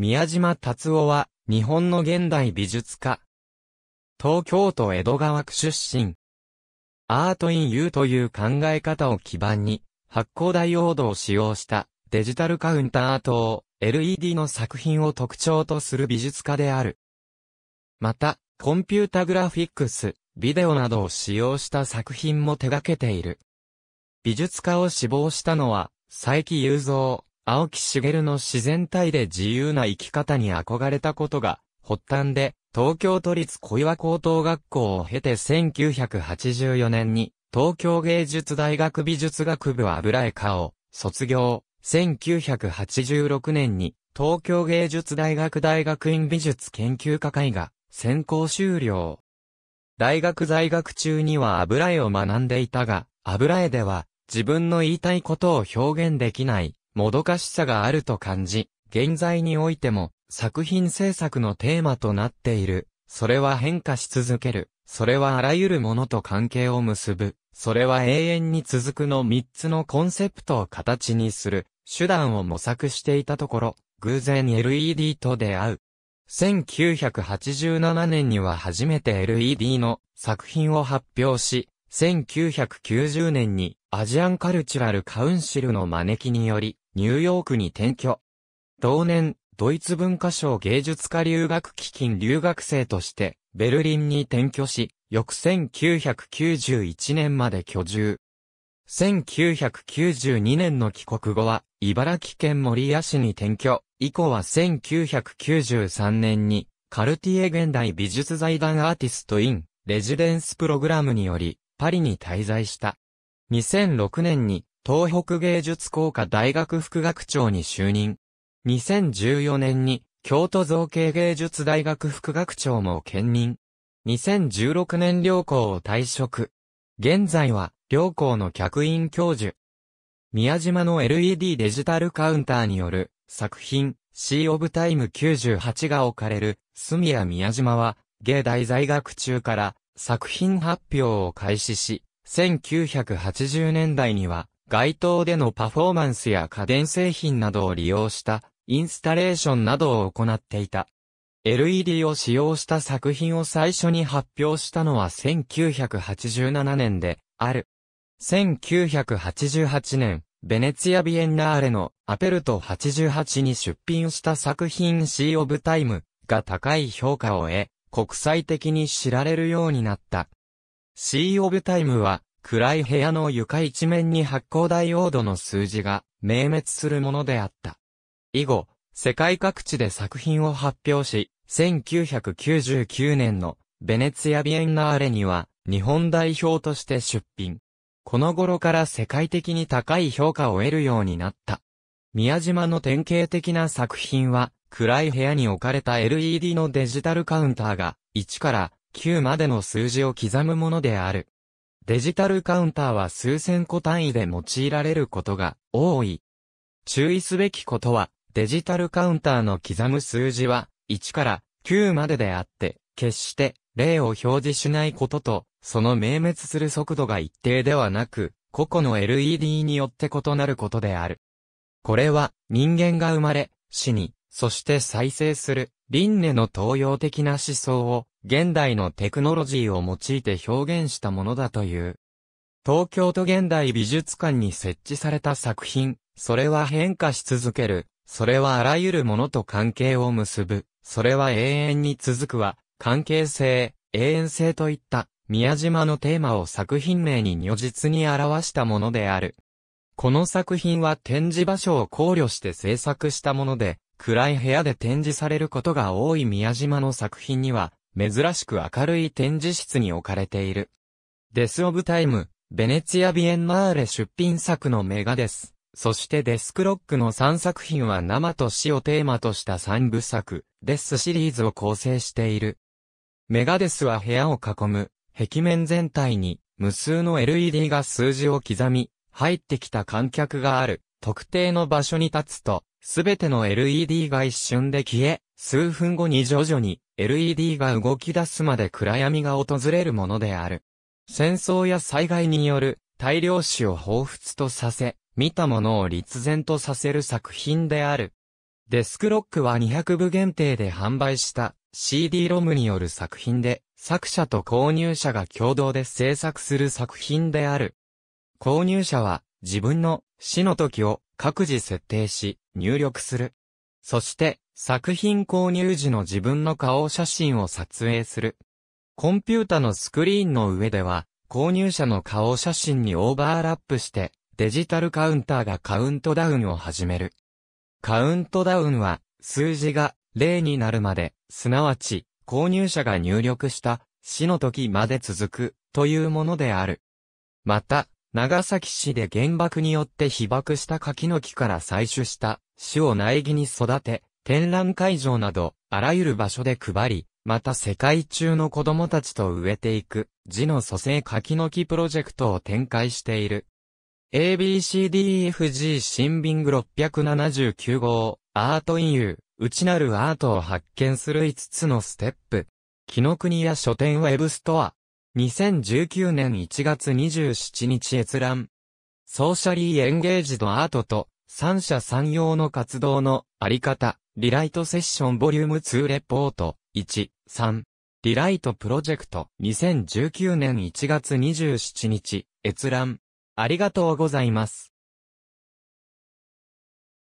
宮島達夫は、日本の現代美術家。東京都江戸川区出身。アートインユーという考え方を基盤に、発光ダイオードを使用したデジタルカウンターと LED の作品を特徴とする美術家である。また、コンピュータグラフィックス、ビデオなどを使用した作品も手掛けている。美術家を志望したのは、佐伯雄三、青木茂の自然体で自由な生き方に憧れたことが、発端で、東京都立小岩高等学校を経て1984年に、東京芸術大学美術学部油絵科を卒業。1986年に、東京芸術大学大学院美術研究科会が先行終了。大学在学中には油絵を学んでいたが、油絵では自分の言いたいことを表現できないもどかしさがあると感じ、現在においても作品制作のテーマとなっている。それは変化し続ける。それはあらゆるものと関係を結ぶ。それは永遠に続くの3つのコンセプトを形にする。手段を模索していたところ、偶然 LED と出会う。1987年には初めて LED の作品を発表し、1990年にアジアンカルチュラルカウンシルの招きにより、ニューヨークに転居。同年、ドイツ文化賞芸術家留学基金留学生として、ベルリンに転居し、翌1991年まで居住。1992年の帰国後は、茨城県守谷市に転居。以降は1993年に、カルティエ現代美術財団アーティストイン、レジデンスプログラムにより、パリに滞在した。2006年に、東北芸術工科大学副学長に就任。2014年に京都造形芸術大学副学長も兼任。2016年両校を退職。現在は両校の客員教授。宮島の LED デジタルカウンターによる作品 c・ e a of Time 98が置かれる住谷宮島は芸大在学中から作品発表を開始し、1980年代には街頭でのパフォーマンスや家電製品などを利用したインスタレーションなどを行っていた。LED を使用した作品を最初に発表したのは1987年である。1988年、ベネツィア・ビエンナーレのアペルト88に出品した作品シー・オブ・タイムが高い評価を得、国際的に知られるようになった。シー・オブ・タイムは暗い部屋の床一面に発光ダイオードの数字が明滅するものであった。以後、世界各地で作品を発表し、1999年のベネツィア・ビエンナーレには日本代表として出品。この頃から世界的に高い評価を得るようになった。宮島の典型的な作品は、暗い部屋に置かれた LED のデジタルカウンターが、1から9までの数字を刻むものである。デジタルカウンターは数千個単位で用いられることが多い。注意すべきことは、デジタルカウンターの刻む数字は、1から9までであって、決して例を表示しないことと、その明滅する速度が一定ではなく、個々の LED によって異なることである。これは、人間が生まれ、死に、そして再生する、輪廻の東洋的な思想を、現代のテクノロジーを用いて表現したものだという。東京都現代美術館に設置された作品、それは変化し続ける、それはあらゆるものと関係を結ぶ、それは永遠に続くは、関係性、永遠性といった、宮島のテーマを作品名に如実に表したものである。この作品は展示場所を考慮して制作したもので、暗い部屋で展示されることが多い宮島の作品には、珍しく明るい展示室に置かれている。デス・オブ・タイム、ベネツィア・ビエンナーレ出品作のメガです。そしてデスクロックの3作品は生と死をテーマとした3部作、デスシリーズを構成している。メガデスは部屋を囲む、壁面全体に無数の LED が数字を刻み、入ってきた観客がある、特定の場所に立つと、すべての LED が一瞬で消え、数分後に徐々に LED が動き出すまで暗闇が訪れるものである。戦争や災害による大量死を彷彿とさせ、見たものを立然とさせる作品である。デスクロックは200部限定で販売した CD ロムによる作品で、作者と購入者が共同で制作する作品である。購入者は自分の死の時を各自設定し、入力する。そして、作品購入時の自分の顔写真を撮影する。コンピュータのスクリーンの上では、購入者の顔写真にオーバーラップして、デジタルカウンターがカウントダウンを始める。カウントダウンは、数字が0になるまで、すなわち、購入者が入力した死の時まで続くというものである。また、長崎市で原爆によって被爆した柿の木から採取した種を苗木に育て、展覧会場など、あらゆる場所で配り、また世界中の子供たちと植えていく、字の蘇生柿の木プロジェクトを展開している。ABCDEFG 新ビング679号、アートインユー、内なるアートを発見する5つのステップ。木の国や書店ウェブストア、2019年1月27日閲覧。ソーシャリーエンゲージドアートと、三者三様の活動のあり方、リライトセッションボリューム2レポート、1、3。リライトプロジェクト、2019年1月27日、閲覧。ありがとうございます。